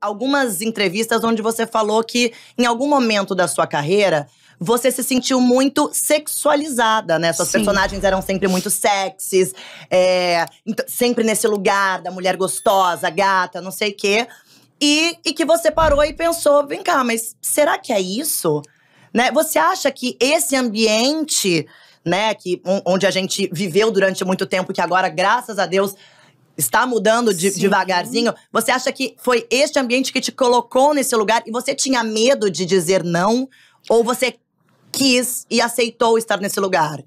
algumas entrevistas onde você falou que em algum momento da sua carreira você se sentiu muito sexualizada, né? Suas Sim. personagens eram sempre muito sexys, é, então, sempre nesse lugar da mulher gostosa, gata, não sei o quê. E, e que você parou e pensou: vem cá, mas será que é isso? Né? Você acha que esse ambiente, né, que, onde a gente viveu durante muito tempo, que agora, graças a Deus, está mudando de, devagarzinho. Você acha que foi este ambiente que te colocou nesse lugar e você tinha medo de dizer não? Ou você quis e aceitou estar nesse lugar?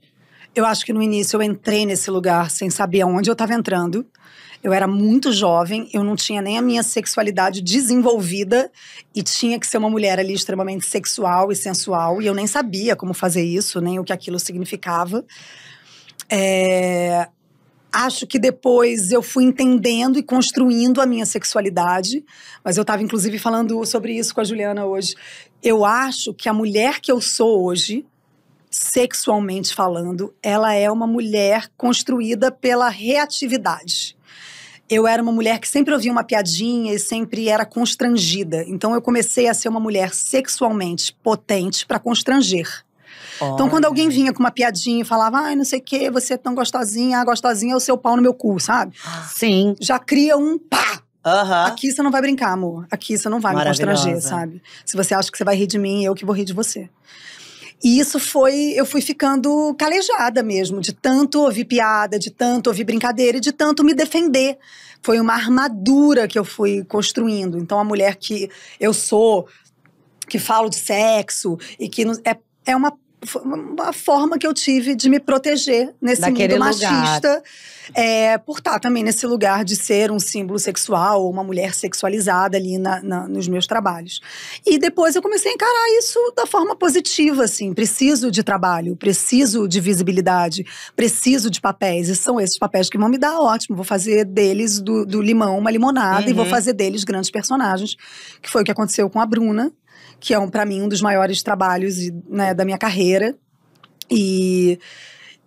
Eu acho que no início eu entrei nesse lugar sem saber aonde eu estava entrando. Eu era muito jovem, eu não tinha nem a minha sexualidade desenvolvida e tinha que ser uma mulher ali extremamente sexual e sensual e eu nem sabia como fazer isso, nem o que aquilo significava. É, Acho que depois eu fui entendendo e construindo a minha sexualidade, mas eu estava inclusive falando sobre isso com a Juliana hoje. Eu acho que a mulher que eu sou hoje, sexualmente falando, ela é uma mulher construída pela reatividade. Eu era uma mulher que sempre ouvia uma piadinha e sempre era constrangida. Então eu comecei a ser uma mulher sexualmente potente para constranger. Então, quando alguém vinha com uma piadinha e falava, ai, não sei o quê, você é tão gostosinha, ah, gostosinha é o seu pau no meu cu, sabe? Sim. Já cria um pá! Uhum. Aqui você não vai brincar, amor. Aqui você não vai me constranger, sabe? Se você acha que você vai rir de mim, eu que vou rir de você. E isso foi. Eu fui ficando calejada mesmo, de tanto ouvir piada, de tanto ouvir brincadeira e de tanto me defender. Foi uma armadura que eu fui construindo. Então, a mulher que eu sou, que falo de sexo e que é, é uma uma forma que eu tive de me proteger nesse Daquele mundo machista. É, por estar também nesse lugar de ser um símbolo sexual, uma mulher sexualizada ali na, na, nos meus trabalhos. E depois eu comecei a encarar isso da forma positiva, assim. Preciso de trabalho, preciso de visibilidade, preciso de papéis. E são esses papéis que vão me dar ótimo. Vou fazer deles do, do limão uma limonada uhum. e vou uhum. fazer deles grandes personagens. Que foi o que aconteceu com a Bruna, que é, um, para mim, um dos maiores trabalhos né, da minha carreira. E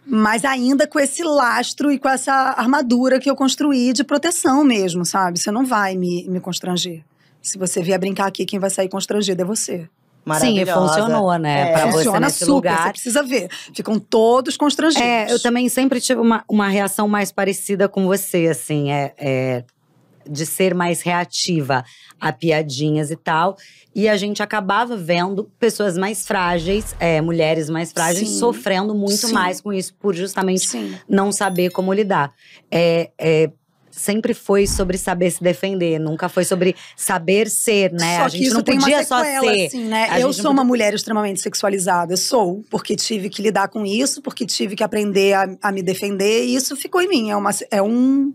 mas ainda com esse lastro e com essa armadura que eu construí de proteção mesmo, sabe? Você não vai me, me constranger. Se você vier brincar aqui, quem vai sair constrangido é você. Sim, e funcionou, né? É. Pra você Funciona nesse super, lugar. você precisa ver. Ficam todos constrangidos. É, eu também sempre tive uma, uma reação mais parecida com você, assim. É, é de ser mais reativa a piadinhas e tal. E a gente acabava vendo pessoas mais frágeis, é, mulheres mais frágeis, Sim. sofrendo muito Sim. mais com isso, por justamente Sim. não saber como lidar. É, é, sempre foi sobre saber se defender, nunca foi sobre saber ser, né? Só a gente não podia só ser. Assim, né? Eu sou não... uma mulher extremamente sexualizada, sou, porque tive que lidar com isso, porque tive que aprender a, a me defender, e isso ficou em mim. É, uma, é um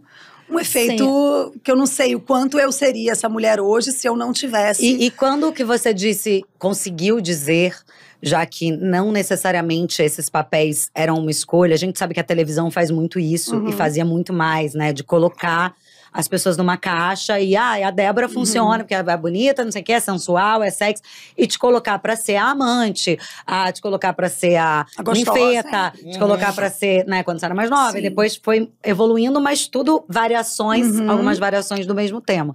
um efeito Sim. que eu não sei o quanto eu seria essa mulher hoje se eu não tivesse. E, e quando que você disse, conseguiu dizer já que não necessariamente esses papéis eram uma escolha. A gente sabe que a televisão faz muito isso uhum. e fazia muito mais, né? De colocar as pessoas numa caixa e ah, é a Débora uhum. funciona, uhum. porque é bonita, não sei o que, é sensual, é sexo E te colocar pra ser a amante, a te colocar pra ser a, a gostosa, ninfeta, é? te uhum. colocar pra uhum. ser, né, quando você era mais nova. E depois foi evoluindo, mas tudo variações, uhum. algumas variações do mesmo tema.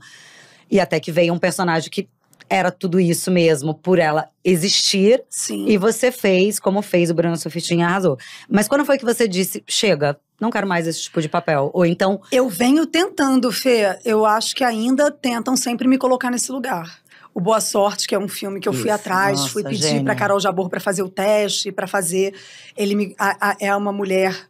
E até que veio um personagem que era tudo isso mesmo, por ela existir. Sim. E você fez como fez o Bruno Sofitinha, arrasou. Mas quando foi que você disse, chega, não quero mais esse tipo de papel? Ou então. Eu venho tentando, Fê. Eu acho que ainda tentam sempre me colocar nesse lugar. O Boa Sorte, que é um filme que eu Isso, fui atrás, nossa, fui pedir para Carol Jabor para fazer o teste, para fazer. Ele me, a, a, é uma mulher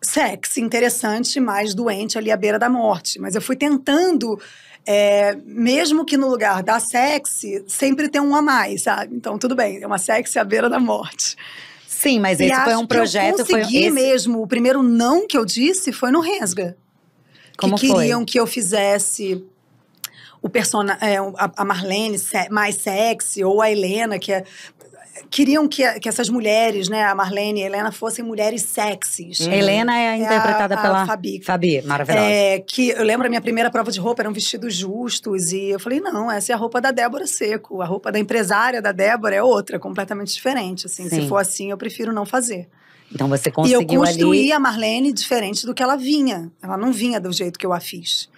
sexy, interessante, mas doente ali à beira da morte. Mas eu fui tentando, é, mesmo que no lugar da sexy, sempre ter um a mais, sabe? Então, tudo bem, é uma sexy à beira da morte. Sim, mas e esse foi um projeto. Que eu consegui foi... mesmo. O primeiro não que eu disse foi no Resga. Como que queriam foi? que eu fizesse o persona, é, a Marlene mais sexy, ou a Helena, que é queriam que, que essas mulheres, né, a Marlene e a Helena, fossem mulheres sexys. Hum. Helena é interpretada é a, a pela Fabi. Fabi, maravilhosa. É, que eu lembro a minha primeira prova de roupa, eram vestidos justos e eu falei, não, essa é a roupa da Débora Seco, a roupa da empresária da Débora é outra, completamente diferente, assim. Se for assim, eu prefiro não fazer. Então você conseguiu E eu construí ali... a Marlene diferente do que ela vinha. Ela não vinha do jeito que eu a fiz.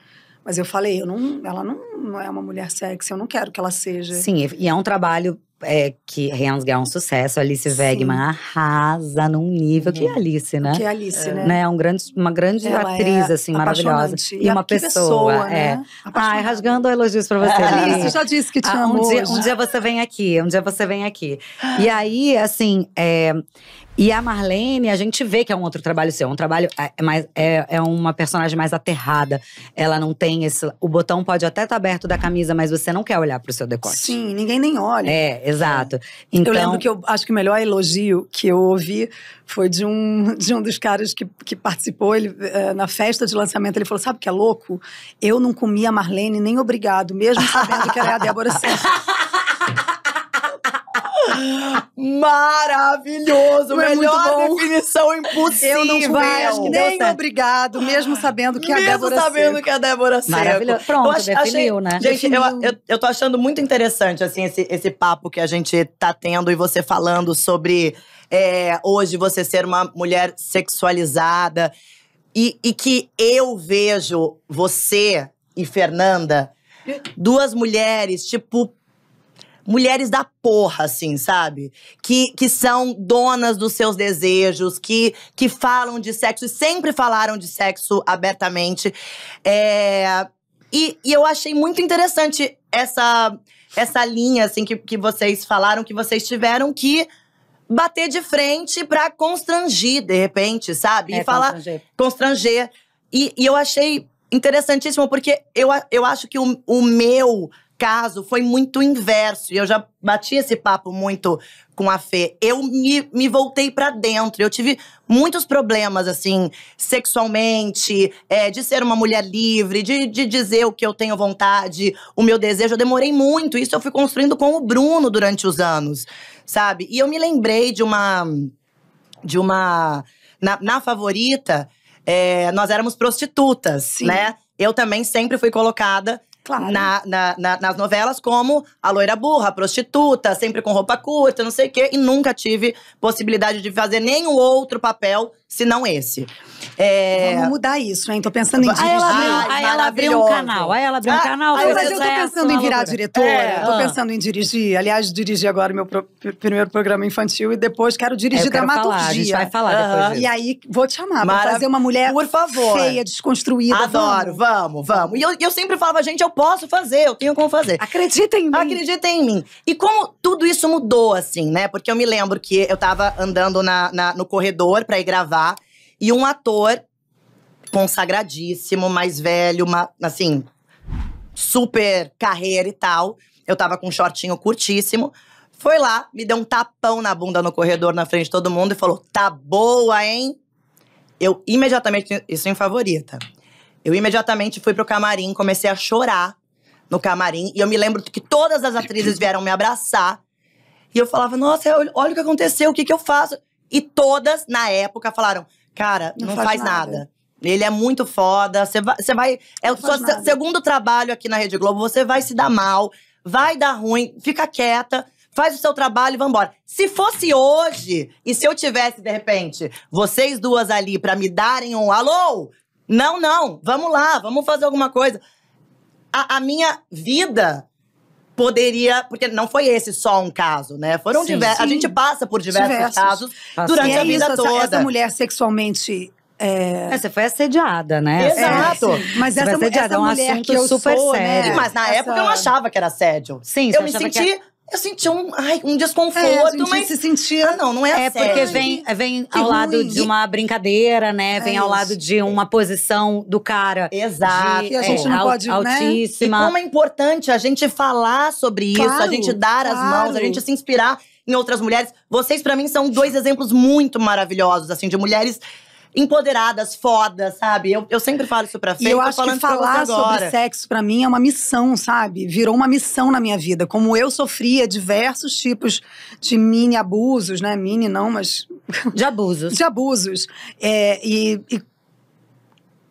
Mas eu falei, eu não, ela não, não é uma mulher sexy, eu não quero que ela seja. Sim, e é um trabalho é, que Hands é um sucesso. Alice Wegman arrasa num nível uhum. que é Alice, né? Que é Alice, é. né? É um grande, uma grande Ela é atriz, é assim, maravilhosa. E, e uma pessoa. pessoa é. Né? Ah, Ai, rasgando elogios pra você. Alice, já disse que te ah, um amo. Um dia, um dia você vem aqui, um dia você vem aqui. E aí, assim, é, e a Marlene, a gente vê que é um outro trabalho seu. É um trabalho é, é, mais, é, é uma personagem mais aterrada. Ela não tem esse. O botão pode até estar tá aberto da camisa, mas você não quer olhar pro seu decote. Sim, ninguém nem olha. É, exato. É. Então, eu lembro então que eu acho que o melhor elogio que eu ouvi foi de um, de um dos caras que, que participou ele, eh, na festa de lançamento. Ele falou: sabe o que é louco? Eu não comia Marlene nem obrigado, mesmo sabendo que era é a Débora Santos. Maravilhoso! Foi é melhor definição impossível! Eu não fui, acho que nem certo. obrigado, mesmo sabendo que mesmo a Débora Mesmo sabendo Seco. que a Débora Maravilhoso. Pronto, eu ach, definiu, achei, né? Gente, definiu. Eu, eu, eu tô achando muito interessante, assim, esse, esse papo que a gente tá tendo e você falando sobre… É, hoje você ser uma mulher sexualizada. E, e, que eu vejo você e Fernanda, duas mulheres, tipo, mulheres da porra, assim, sabe? Que, que são donas dos seus desejos, que, que falam de sexo e sempre falaram de sexo abertamente. É, e, e eu achei muito interessante essa, essa linha, assim, que, que vocês falaram, que vocês tiveram que bater de frente pra constrangir, de repente, sabe? E é, falar. Constranger. constranger. E, e eu achei interessantíssimo, porque eu, eu acho que o, o meu caso foi muito inverso. E eu já bati esse papo muito com a Fê. Eu me, me voltei para dentro. Eu tive muitos problemas, assim, sexualmente, é, de ser uma mulher livre, de, de dizer o que eu tenho vontade, o meu desejo. Eu demorei muito. Isso eu fui construindo com o Bruno durante os anos, sabe? E eu me lembrei de uma. De uma. Na, na favorita, é, nós éramos prostitutas, Sim. né? Eu também sempre fui colocada Claro. Na, na, na, nas novelas como a loira burra, a prostituta, sempre com roupa curta, não sei o quê. E nunca tive possibilidade de fazer nenhum outro papel senão esse. É... Vamos mudar isso, hein? Tô pensando em ah, dirigir. Aí ah, ah, ela, abriu, aí ela abriu um canal. Aí ela abriu um canal. Ah, mas eu tô pensando em virar diretora. É. Tô pensando em dirigir. Aliás, dirigi agora o meu pro, primeiro programa infantil e depois quero dirigir é, dramaturgia. Falar, a gente vai falar depois. Disso. E aí vou te chamar. Mara... Vou fazer uma mulher Por favor. feia, desconstruída. Adoro, vamos, vamos. vamos. E eu, eu sempre falava, gente, eu eu posso fazer, eu tenho como fazer. Acredita em mim. Acredita em mim. E como tudo isso mudou, assim, né? Porque eu me lembro que eu tava andando na, na no corredor para ir gravar e um ator consagradíssimo, mais velho, uma, assim, super carreira e tal. Eu tava com um shortinho curtíssimo. Foi lá, me deu um tapão na bunda no corredor, na frente de todo mundo, e falou: Tá boa, hein? Eu imediatamente. Isso em favorita. Eu imediatamente fui pro camarim, comecei a chorar no camarim. E eu me lembro que todas as atrizes vieram me abraçar. E eu falava, nossa, é, olha o que aconteceu, o que, que eu faço? E todas, na época, falaram, cara, não, não faz, faz nada. nada. Ele é muito foda, você vai, vai… É o seu segundo trabalho aqui na Rede Globo, você vai se dar mal, vai dar ruim, fica quieta faz o seu trabalho e vambora. Se fosse hoje, e se eu tivesse, de repente, vocês duas ali para me darem um alô, não, não, vamos lá, vamos fazer alguma coisa. A, a minha vida poderia. Porque não foi esse só um caso, né? Foram sim, diversos. Sim. A gente passa por diversos, diversos. casos Passou. durante a vida isso, toda. Essa, essa mulher sexualmente é, é... Você foi assediada, né? Exato. É, mas essa, essa mulher é um assunto que eu super sou, sério. Né? Mas na essa... época eu não achava que era assédio. Sim, eu me achava senti que era eu senti um, ai, um desconforto, é, a gente mas se sentia. Ah, não, não é, é sério. porque vem vem ao ruim. lado de uma brincadeira, né? É vem é ao lado de uma posição do cara. Exato. De, e a gente é, não pode, alt, né? altíssima. E como é importante a gente falar sobre claro, isso, a gente dar claro. as mãos, a gente se inspirar em outras mulheres. Vocês para mim são dois exemplos muito maravilhosos assim de mulheres empoderadas, fodas, sabe? Eu, eu sempre falo isso pra frente. E eu acho que falar sobre sexo para mim é uma missão, sabe? Virou uma missão na minha vida. Como eu sofria diversos tipos de mini abusos, né? Mini não, mas de abusos. De abusos. É, e, e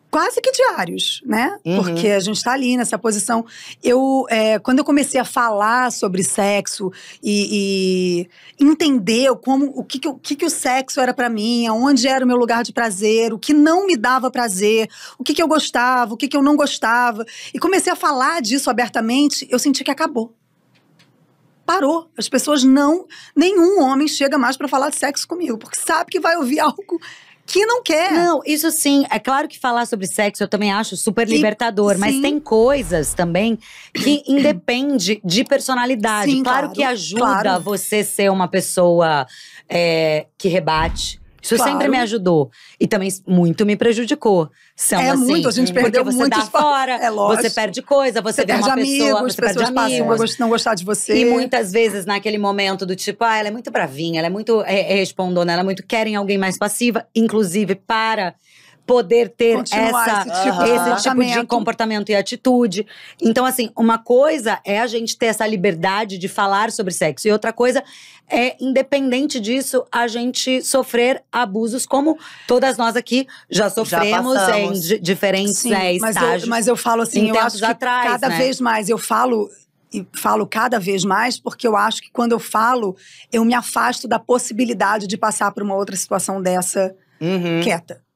quase que diários, né? Uhum. Porque a gente tá ali nessa posição. Eu, é, quando eu comecei a falar sobre sexo e, e entender como, o que que, o que, que o sexo era para mim, aonde era o meu lugar de prazer, o que não me dava prazer, o que que eu gostava, o que que eu não gostava, e comecei a falar disso abertamente, eu senti que acabou. Parou. As pessoas não. Nenhum homem chega mais para falar de sexo comigo, porque sabe que vai ouvir algo que não quer. Não, isso sim. É claro que falar sobre sexo eu também acho super e, libertador, sim. mas tem coisas também que independe de personalidade. Sim, claro, claro, que ajuda claro. você ser uma pessoa é, que rebate isso claro. sempre me ajudou. E também muito me prejudicou. sendo é assim, muito, a assim, gente perdeu porque você muitos... dá tá fora, é lógico. você perde coisa, você, você vê uma amigos, pessoa, você perde amigos. não gostar de você. E muitas vezes naquele momento do tipo, ah, ela é muito bravinha, ela é muito é, é respondona, ela é muito querem alguém mais passiva. Inclusive para poder ter essa, esse tipo, esse, tipo, de comportamento e atitude. Então, assim, uma coisa é a gente ter essa liberdade de falar sobre sexo, e outra coisa é, independente disso, a gente sofrer abusos, como todas nós aqui já sofremos já em diferentes Sim, é, mas estágios. Eu, mas eu, falo assim, eu acho que atrás, cada né? vez mais eu falo e falo cada vez mais, porque eu acho que quando eu falo, eu me afasto da possibilidade de passar por uma outra situação dessa uhum. quieta.